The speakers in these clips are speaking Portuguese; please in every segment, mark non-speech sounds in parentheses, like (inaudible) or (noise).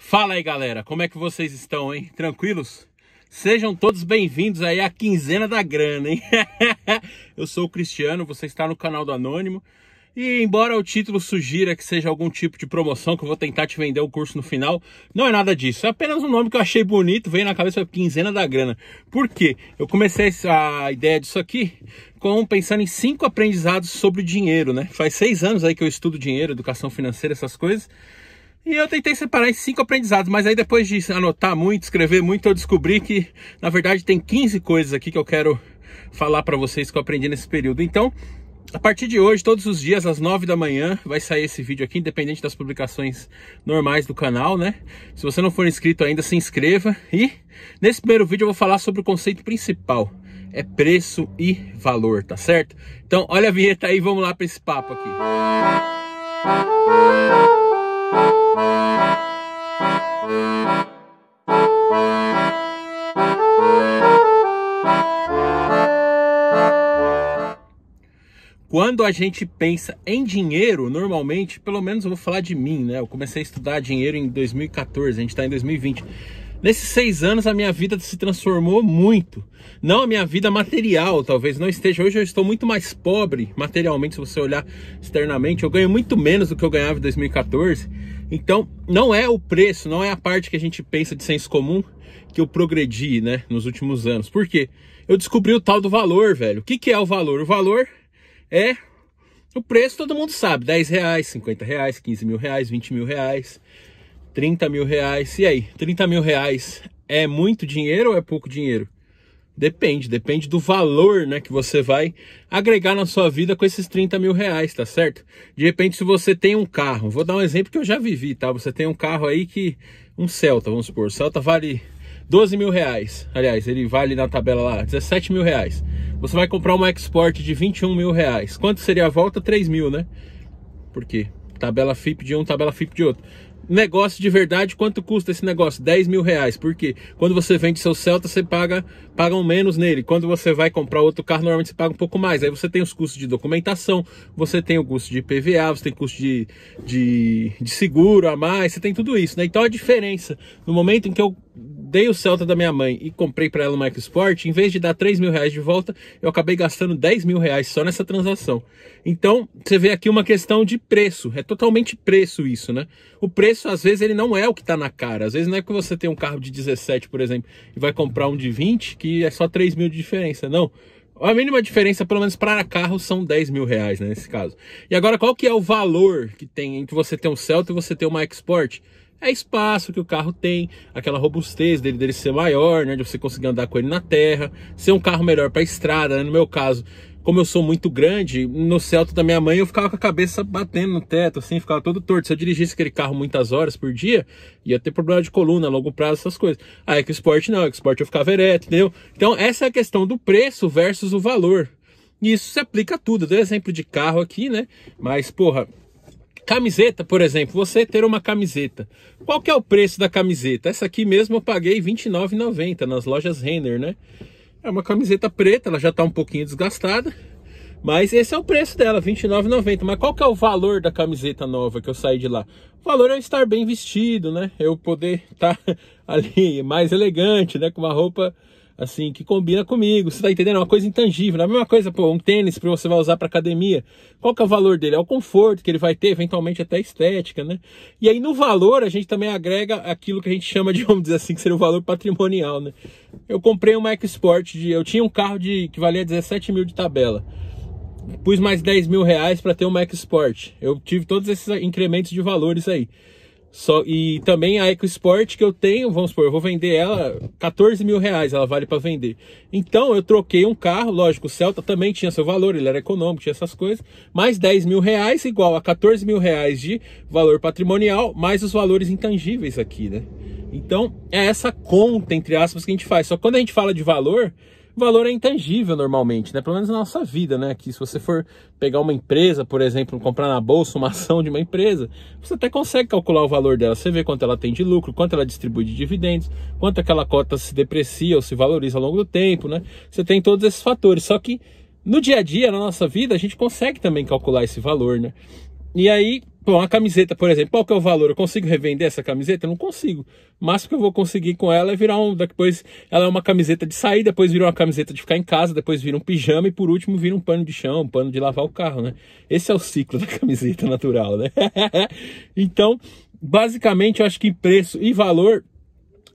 Fala aí galera, como é que vocês estão, hein? Tranquilos? Sejam todos bem-vindos aí à quinzena da grana, hein? (laughs) eu sou o Cristiano, você está no canal do Anônimo. E embora o título sugira que seja algum tipo de promoção, que eu vou tentar te vender o curso no final, não é nada disso. É apenas um nome que eu achei bonito, veio na cabeça quinzena da grana. Por quê? Eu comecei a ideia disso aqui com pensando em cinco aprendizados sobre dinheiro, né? Faz seis anos aí que eu estudo dinheiro, educação financeira, essas coisas. E eu tentei separar em cinco aprendizados, mas aí depois de anotar muito, escrever muito, eu descobri que, na verdade, tem 15 coisas aqui que eu quero falar para vocês que eu aprendi nesse período. Então, a partir de hoje, todos os dias, às 9 da manhã, vai sair esse vídeo aqui, independente das publicações normais do canal, né? Se você não for inscrito ainda, se inscreva. E nesse primeiro vídeo eu vou falar sobre o conceito principal. É preço e valor, tá certo? Então, olha a vinheta aí, vamos lá para esse papo aqui. Música quando a gente pensa em dinheiro, normalmente, pelo menos eu vou falar de mim, né? Eu comecei a estudar dinheiro em 2014, a gente está em 2020. Nesses seis anos a minha vida se transformou muito. Não a minha vida material, talvez não esteja. Hoje eu estou muito mais pobre materialmente, se você olhar externamente. Eu ganho muito menos do que eu ganhava em 2014. Então, não é o preço, não é a parte que a gente pensa de senso comum que eu progredi, né, nos últimos anos. Por quê? Eu descobri o tal do valor, velho. O que, que é o valor? O valor é o preço, todo mundo sabe: 10 reais, 50 reais, 15 mil reais, 20 mil reais, 30 mil reais. E aí, 30 mil reais é muito dinheiro ou é pouco dinheiro? Depende, depende do valor né, que você vai agregar na sua vida com esses 30 mil reais, tá certo? De repente, se você tem um carro, vou dar um exemplo que eu já vivi, tá? Você tem um carro aí que. Um Celta, vamos supor. o Celta vale 12 mil reais. Aliás, ele vale na tabela lá 17 mil reais. Você vai comprar uma export de 21 mil reais. Quanto seria a volta? 3 mil, né? Por quê? Tabela FIP de um, tabela FIP de outro negócio de verdade, quanto custa esse negócio? 10 mil reais. Porque quando você vende seu Celta, você paga pagam menos nele. Quando você vai comprar outro carro, normalmente você paga um pouco mais. Aí você tem os custos de documentação, você tem o custo de PVA, você tem custo de, de, de seguro a mais, você tem tudo isso, né? Então a diferença no momento em que eu dei o Celta da minha mãe e comprei para ela uma Sport, em vez de dar 3 mil reais de volta, eu acabei gastando 10 mil reais só nessa transação. Então, você vê aqui uma questão de preço, é totalmente preço isso, né? O preço, às vezes, ele não é o que está na cara, às vezes não é que você tem um carro de 17, por exemplo, e vai comprar um de 20, que é só 3 mil de diferença, não. A mínima diferença, pelo menos para carro, são 10 mil reais né, nesse caso. E agora, qual que é o valor que tem entre você ter um Celta e você ter uma Export? é espaço que o carro tem, aquela robustez dele, dele ser maior, né, de você conseguir andar com ele na terra, ser um carro melhor para estrada, né? no meu caso, como eu sou muito grande, no Celta da minha mãe eu ficava com a cabeça batendo no teto, assim, ficava todo torto. Se eu dirigisse aquele carro muitas horas por dia, ia ter problema de coluna, a longo prazo, essas coisas. que ah, o esporte não, o EcoSport eu ficava ereto, entendeu? Então essa é a questão do preço versus o valor. E isso se aplica a tudo. Deu exemplo de carro aqui, né? Mas, porra, Camiseta, por exemplo, você ter uma camiseta. Qual que é o preço da camiseta? Essa aqui mesmo eu paguei R$29,90 nas lojas Renner, né? É uma camiseta preta, ela já está um pouquinho desgastada. Mas esse é o preço dela, R$29,90. Mas qual que é o valor da camiseta nova que eu saí de lá? O valor é eu estar bem vestido, né? Eu poder estar tá (laughs) ali mais elegante, né? Com uma roupa assim, que combina comigo, você tá entendendo? É uma coisa intangível, não é a mesma coisa, pô, um tênis que você vai usar para academia, qual que é o valor dele? É o conforto que ele vai ter, eventualmente até estética, né? E aí no valor a gente também agrega aquilo que a gente chama de, (laughs) vamos dizer assim, que seria o valor patrimonial, né? Eu comprei uma Sport de, eu tinha um carro de que valia 17 mil de tabela, pus mais 10 mil reais para ter uma EcoSport. Eu tive todos esses incrementos de valores aí. Só, e também a EcoSport que eu tenho, vamos supor, eu vou vender ela 14 mil reais, ela vale para vender. Então eu troquei um carro, lógico, o Celta também tinha seu valor, ele era econômico, tinha essas coisas, mais 10 mil reais igual a 14 mil reais de valor patrimonial, mais os valores intangíveis aqui, né? Então é essa conta, entre aspas, que a gente faz. Só que quando a gente fala de valor, valor é intangível normalmente, né? Pelo menos na nossa vida, né? Que se você for pegar uma empresa, por exemplo, comprar na bolsa uma (laughs) ação de uma empresa, você até consegue calcular o valor dela. Você vê quanto ela tem de lucro, quanto ela distribui de dividendos, quanto aquela cota se deprecia ou se valoriza ao longo do tempo, né? Você tem todos esses fatores. Só que no dia a dia, na nossa vida, a gente consegue também calcular esse valor, né? E aí uma camiseta, por exemplo, qual que é o valor? Eu consigo revender essa camiseta? Eu não consigo. Mas O que eu vou conseguir com ela é virar um. Depois ela é uma camiseta de sair, depois vira uma camiseta de ficar em casa, depois vira um pijama e por último vira um pano de chão, um pano de lavar o carro, né? Esse é o ciclo (laughs) da camiseta natural, né? (laughs) então, basicamente, eu acho que preço e valor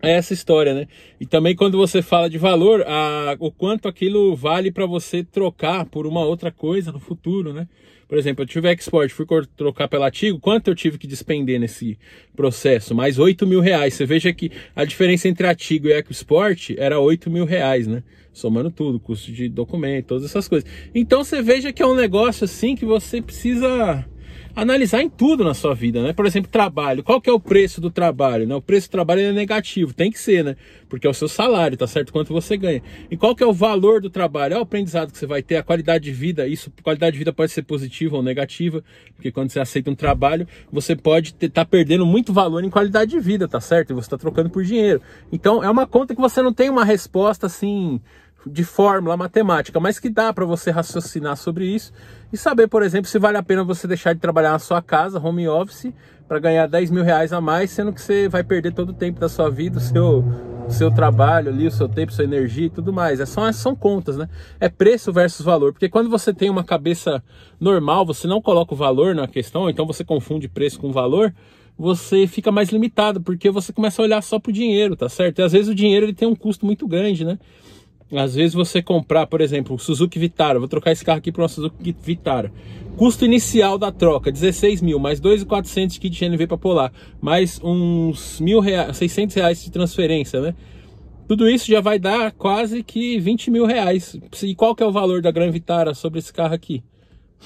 é essa história, né? E também quando você fala de valor, a, o quanto aquilo vale para você trocar por uma outra coisa no futuro, né? Por exemplo, eu tive export, fui trocar pela Tigo, quanto eu tive que despender nesse processo? Mais 8 mil reais. Você veja que a diferença entre a Tigo e a export era 8 mil reais, né? Somando tudo, custo de documento, todas essas coisas. Então você veja que é um negócio assim que você precisa analisar em tudo na sua vida, né? Por exemplo, trabalho. Qual que é o preço do trabalho? Né? O preço do trabalho é negativo, tem que ser, né? Porque é o seu salário, tá certo? Quanto você ganha. E qual que é o valor do trabalho? É o aprendizado que você vai ter, a qualidade de vida. Isso, qualidade de vida pode ser positiva ou negativa, porque quando você aceita um trabalho, você pode estar tá perdendo muito valor em qualidade de vida, tá certo? E você está trocando por dinheiro. Então, é uma conta que você não tem uma resposta assim de fórmula matemática, mas que dá para você raciocinar sobre isso e saber, por exemplo, se vale a pena você deixar de trabalhar na sua casa, home office, para ganhar 10 mil reais a mais, sendo que você vai perder todo o tempo da sua vida, o seu, o seu trabalho ali, o seu tempo, sua energia e tudo mais. É só, é, são contas, né? É preço versus valor, porque quando você tem uma cabeça normal, você não coloca o valor na questão, então você confunde preço com valor, você fica mais limitado, porque você começa a olhar só pro dinheiro, tá certo? E às vezes o dinheiro ele tem um custo muito grande, né? Às vezes você comprar, por exemplo, um Suzuki Vitara, vou trocar esse carro aqui para uma Suzuki Vitara. Custo inicial da troca, 16 mil, mais 2.400 de kit GNV para pular, mais uns mil reais, 600 reais de transferência, né? Tudo isso já vai dar quase que 20 mil reais. E qual que é o valor da Gran Vitara sobre esse carro aqui?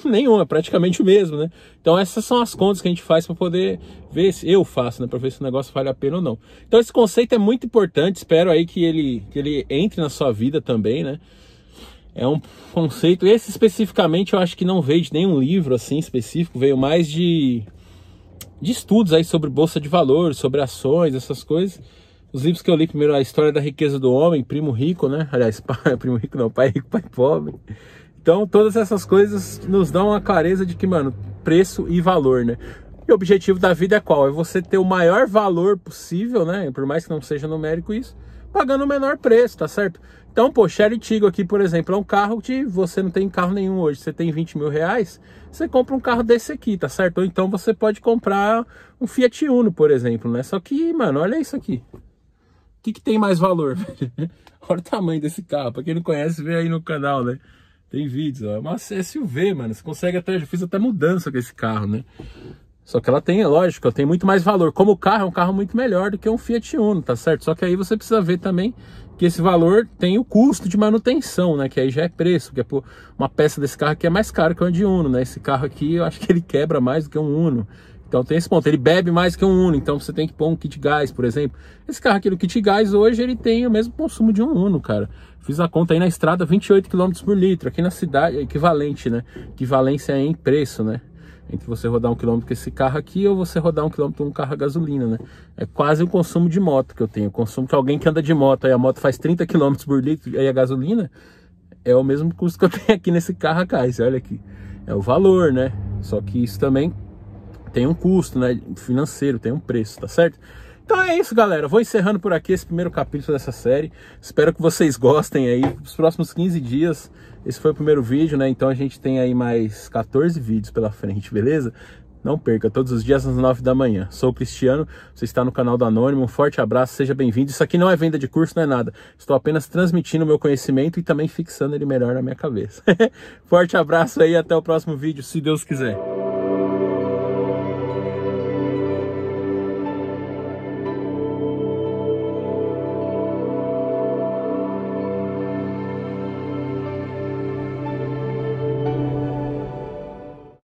(laughs) Nenhum, é praticamente o mesmo, né? Então essas são as contas que a gente faz para poder ver se eu faço, né, para ver se o negócio vale a pena ou não. Então esse conceito é muito importante, espero aí que ele que ele entre na sua vida também, né? É um conceito, esse especificamente eu acho que não veio de nenhum livro assim específico, veio mais de de estudos aí sobre bolsa de valores, sobre ações, essas coisas. Os livros que eu li primeiro, A História da Riqueza do Homem, Primo Rico, né? Aliás, pai, (laughs) Primo Rico não, Pai Rico, Pai Pobre. Então, todas essas coisas nos dão uma clareza de que, mano, preço e valor, né? E o objetivo da vida é qual? É você ter o maior valor possível, né? Por mais que não seja numérico isso, pagando o menor preço, tá certo? Então, pô, Chery Tigo aqui, por exemplo, é um carro que você não tem carro nenhum hoje. Você tem 20 mil reais, você compra um carro desse aqui, tá certo? Ou então você pode comprar um Fiat Uno, por exemplo, né? Só que, mano, olha isso aqui. O que, que tem mais valor? (laughs) olha o tamanho desse carro. Pra quem não conhece, vê aí no canal, né? Tem vídeos, ó. É uma SUV, mano. Você consegue até. Já fiz até mudança com esse carro, né? Só que ela tem, lógico, ela tem muito mais valor. Como carro, é um carro muito melhor do que um Fiat Uno, tá certo? Só que aí você precisa ver também que esse valor tem o custo de manutenção, né? Que aí já é preço, que é por uma peça desse carro aqui é mais caro que um de Uno, né? Esse carro aqui eu acho que ele quebra mais do que um Uno. Então tem esse ponto, ele bebe mais que um Uno, então você tem que pôr um kit gás, por exemplo. Esse carro aqui no kit gás hoje ele tem o mesmo consumo de um Uno, cara. Fiz a conta aí na estrada 28 km por litro, aqui na cidade é equivalente, né? Equivalência em preço, né? Entre você rodar um quilômetro com esse carro aqui ou você rodar um quilômetro com um carro a gasolina, né? É quase o consumo de moto que eu tenho, o consumo que alguém que anda de moto, e a moto faz 30 km por litro e a gasolina é o mesmo custo que eu tenho aqui nesse carro a gás, olha aqui. É o valor, né? Só que isso também tem um custo, né? Financeiro, tem um preço, tá certo? Então é isso, galera. vou encerrando por aqui esse primeiro capítulo dessa série. Espero que vocês gostem aí. Os próximos 15 dias, esse foi o primeiro vídeo, né? Então a gente tem aí mais 14 vídeos pela frente, beleza? Não perca, todos os dias às 9 da manhã. Sou o Cristiano, você está no canal do Anônimo. Um forte abraço, seja bem-vindo. Isso aqui não é venda de curso, não é nada. Estou apenas transmitindo o meu conhecimento e também fixando ele melhor na minha cabeça. (laughs) forte abraço aí, até o próximo vídeo, se Deus quiser.